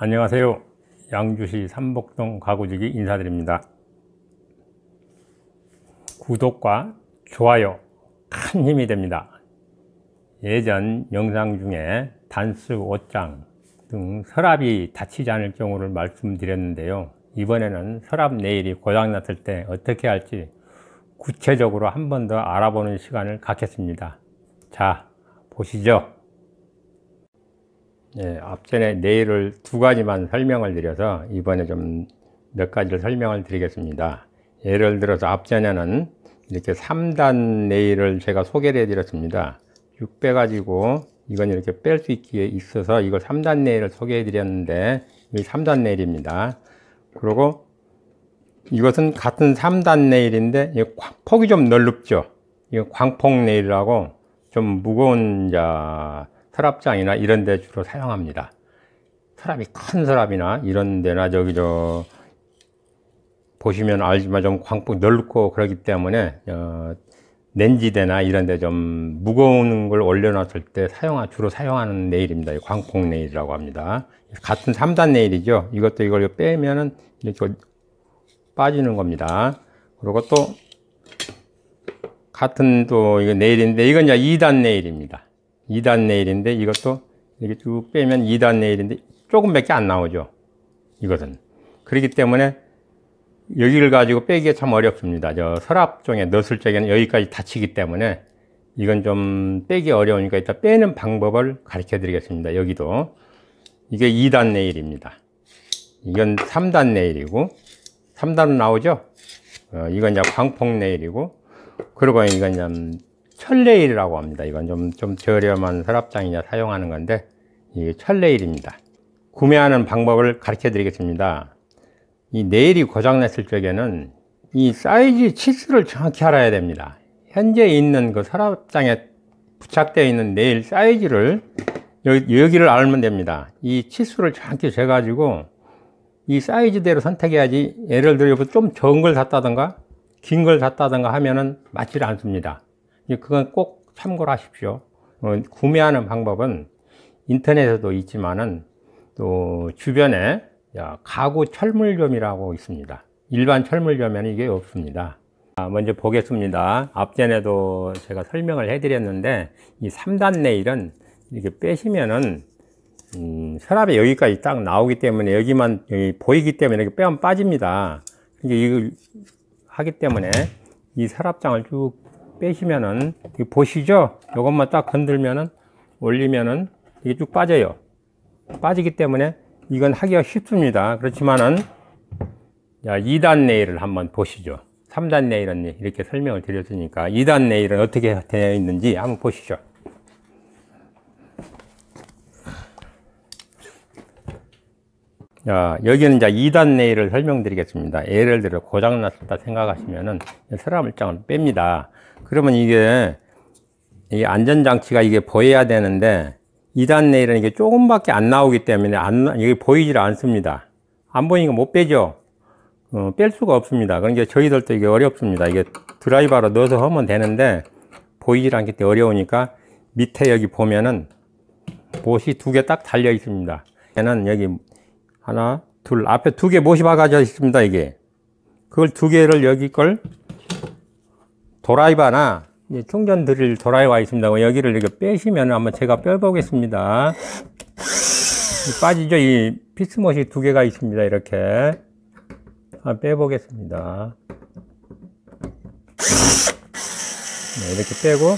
안녕하세요. 양주시 삼복동 가구지기 인사드립니다. 구독과 좋아요 큰 힘이 됩니다. 예전 영상 중에 단수 옷장 등 서랍이 다치지 않을 경우를 말씀드렸는데요. 이번에는 서랍 내일이 고장 났을 때 어떻게 할지 구체적으로 한 번 더 알아보는 시간을 갖겠습니다. 자, 보시죠. 예, 앞전에 내일을 두 가지만 설명을 드려서 이번에 좀 몇 가지를 설명을 드리겠습니다. 예를 들어서 앞전에는 이렇게 3단 네일을 제가 소개를 해드렸습니다. 6배가지고 이건 이렇게 뺄 수 있기에 있어서 이걸 3단 네일을 소개해드렸는데 이 3단 네일입니다. 그리고 이것은 같은 3단 네일인데 폭이 좀 넓죠. 이 광폭 네일이라고 좀 무거운 자 서랍장이나 이런 데 주로 사용합니다. 서랍이 큰 서랍이나 이런 데나 저기 저 보시면 알지만 좀 광폭 넓고 그러기 때문에 어, 렌지대나 이런 데 좀 무거운 걸 올려놨을 때 사용, 주로 사용하는 네일입니다. 광폭 네일이라고 합니다. 같은 3단 네일이죠. 이것도 이걸 빼면은 이렇게 빠지는 겁니다. 그리고 또 같은 또 이거 네일인데 이건 이제 2단 네일입니다. 2단 네일인데 이것도 이렇게 쭉 빼면 2단 네일인데 조금밖에 안 나오죠. 이거는. 그렇기 때문에 여기를 가지고 빼기가 참 어렵습니다. 저 서랍 쪽에 넣었을 적에는 여기까지 다치기 때문에 이건 좀 빼기 어려우니까 일단 빼는 방법을 가르쳐 드리겠습니다. 여기도. 이게 2단 네일입니다. 이건 3단 네일이고 3단은 나오죠? 어, 이건 이제 광폭 네일이고 그리고 이건 이제 철레일이라고 합니다. 이건 좀, 좀 저렴한 서랍장이냐 사용하는 건데, 이 철레일입니다. 구매하는 방법을 가르쳐 드리겠습니다. 이 네일이 고장났을 적에는 이 사이즈 치수를 정확히 알아야 됩니다. 현재 있는 그 서랍장에 부착되어 있는 네일 사이즈를 여기, 를 알면 됩니다. 이 치수를 정확히 재가지고 이 사이즈대로 선택해야지 예를 들어 좀 적은 걸 샀다던가 긴 걸 샀다던가 하면은 맞지 않습니다. 예, 그건 꼭 참고를 하십시오. 어, 구매하는 방법은 인터넷에도 있지만은 또 주변에 가구 철물점이라고 있습니다. 일반 철물점에는 이게 없습니다. 아, 먼저 보겠습니다. 앞전에도 제가 설명을 해드렸는데 이 3단 레일은 이렇게 빼시면은 음, 서랍에 여기까지 딱 나오기 때문에 여기만 여기 보이기 때문에 이렇게 빼면 빠집니다. 이게 그러니까 이걸 하기 때문에 이 서랍장을 쭉 빼시면은 보시죠 이것만 딱 건들면은 올리면은 이게 쭉 빠져요 빠지기 때문에 이건 하기가 쉽습니다 그렇지만은 자 2단 네일을 한번 보시죠 3단 네일은 이렇게 설명을 드렸으니까 2단 네일은 어떻게 되어 있는지 한번 보시죠 어, 여기는 이제 2단 레일을 설명드리겠습니다. 예를 들어 고장났다 생각하시면은 서랍 물장을 뺍니다. 그러면 이게 이 안전장치가 이게 보여야 되는데 2단 레일은 이게 조금밖에 안 나오기 때문에 안, 이게 보이질 않습니다. 안 보이니까 못 빼죠. 어, 뺄 수가 없습니다. 그러니까 저희들도 이게 어렵습니다. 이게 드라이버로 넣어서 하면 되는데 보이질 않기 때문에 어려우니까 밑에 여기 보면은 못이 두 개 딱 달려 있습니다. 얘는 여기 하나, 둘. 앞에 두 개 모시 바가지 있습니다, 이게. 그걸 두 개를 여기 걸 도라이바나 충전 드릴 도라이바 있습니다. 여기를 이렇게 빼시면 한번 제가 빼보겠습니다. 빠지죠? 이 피스못이 두 개가 있습니다. 이렇게. 한번 빼보겠습니다. 네, 이렇게 빼고.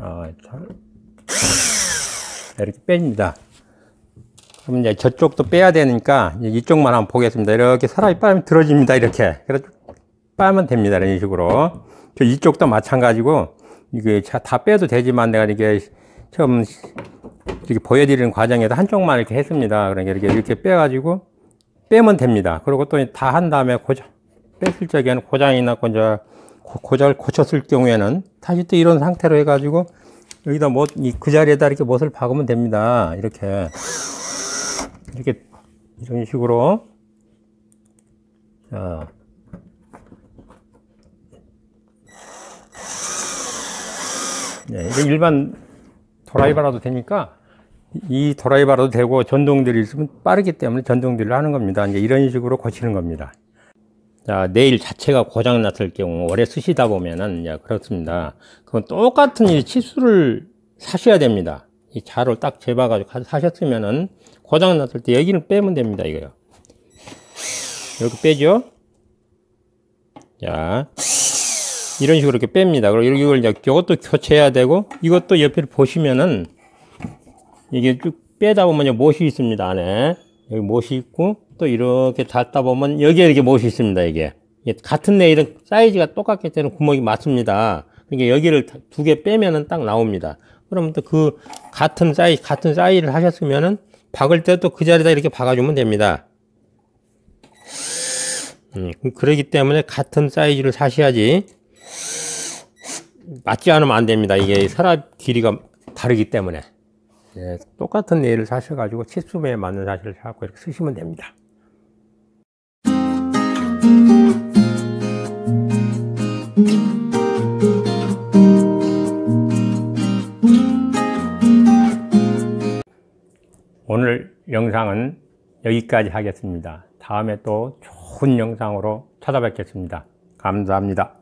아, 잘. 이렇게 뺍니다. 그럼 이제 저쪽도 빼야 되니까 이쪽만 한번 보겠습니다. 이렇게 사람이 빠면 들어집니다. 이렇게. 그래서 빠면 됩니다. 이런 식으로. 저 이쪽도 마찬가지고 이게 다 빼도 되지만 내가 이게 처음 이렇게 보여드리는 과정에서 한쪽만 이렇게 했습니다. 그러니까 이렇게 이렇게 빼가지고 빼면 됩니다. 그리고 또 다 한 다음에 고장 뺐을 적에는 고장이 났고 이제 고절 고쳤을 경우에는 다시 또 이런 상태로 해가지고 여기다 못그 뭐, 자리에다 이렇게 못을 박으면 됩니다. 이렇게. 이렇게 이런 식으로 자 네, 이거 일반 드라이버라도 되니까 이 드라이버라도 되고 전동들이 있으면 빠르기 때문에 전동들을 하는 겁니다. 이제 이런 식으로 고치는 겁니다. 자, 네일 자체가 고장 났을 경우 오래 쓰시다 보면은 예, 그렇습니다. 그건 똑같은 이 치수를 사셔야 됩니다. 이 자를 딱 재봐가지고 하셨으면은 고장 났을 때 여기를 빼면 됩니다 이거요 이렇게 빼죠 자 이런 식으로 이렇게 뺍니다 그리고 이걸 이제 이것도 교체해야 되고 이것도 옆에 보시면은 이게 쭉 빼다 보면 여기 못이 있습니다 안에 여기 못이 있고 또 이렇게 닫다 보면 여기에 이렇게 못이 있습니다 이게 같은 네일은 사이즈가 똑같기 때문에 구멍이 맞습니다 그러니까 여기를 두 개 빼면은 딱 나옵니다 그러면 또그 같은 사이, 같은 사이를 하셨으면은 박을 때도 그 자리에다 이렇게 박아주면 됩니다. 음, 그, 그러기 때문에 같은 사이즈를 사셔야지 맞지 않으면 안 됩니다. 이게 사랍 길이가 다르기 때문에. 예, 똑같은 네일을 사셔가지고 치수에 매 맞는 사실을 사고 이렇게 쓰시면 됩니다. 영상은 여기까지 하겠습니다. 다음에 또 좋은 영상으로 찾아뵙겠습니다. 감사합니다.